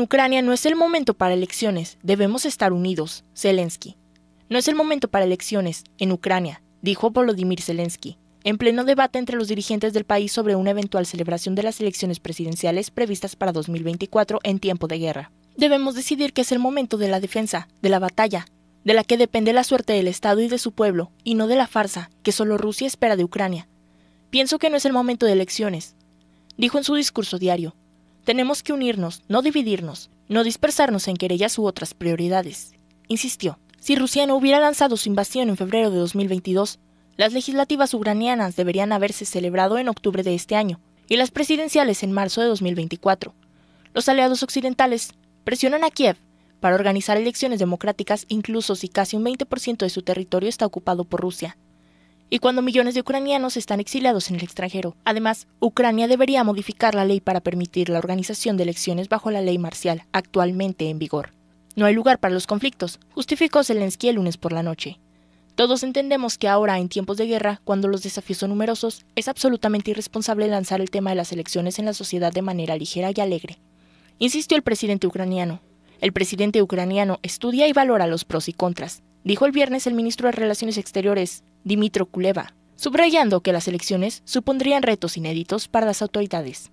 Ucrania no es el momento para elecciones, debemos estar unidos, Zelensky. No es el momento para elecciones, en Ucrania, dijo Volodymyr Zelensky, en pleno debate entre los dirigentes del país sobre una eventual celebración de las elecciones presidenciales previstas para 2024 en tiempo de guerra. Debemos decidir que es el momento de la defensa, de la batalla, de la que depende la suerte del Estado y de su pueblo, y no de la farsa que solo Rusia espera de Ucrania. Pienso que no es el momento de elecciones, dijo en su discurso diario. Tenemos que unirnos, no dividirnos, no dispersarnos en querellas u otras prioridades. Insistió, si Rusia no hubiera lanzado su invasión en febrero de 2022, las legislativas ucranianas deberían haberse celebrado en octubre de este año y las presidenciales en marzo de 2024. Los aliados occidentales presionan a Kiev para organizar elecciones democráticas incluso si casi un 20% de su territorio está ocupado por Rusia y cuando millones de ucranianos están exiliados en el extranjero. Además, Ucrania debería modificar la ley para permitir la organización de elecciones bajo la ley marcial actualmente en vigor. No hay lugar para los conflictos, justificó Zelensky el lunes por la noche. Todos entendemos que ahora, en tiempos de guerra, cuando los desafíos son numerosos, es absolutamente irresponsable lanzar el tema de las elecciones en la sociedad de manera ligera y alegre. Insistió el presidente ucraniano. El presidente ucraniano estudia y valora los pros y contras dijo el viernes el ministro de Relaciones Exteriores, Dimitro Kuleva, subrayando que las elecciones supondrían retos inéditos para las autoridades.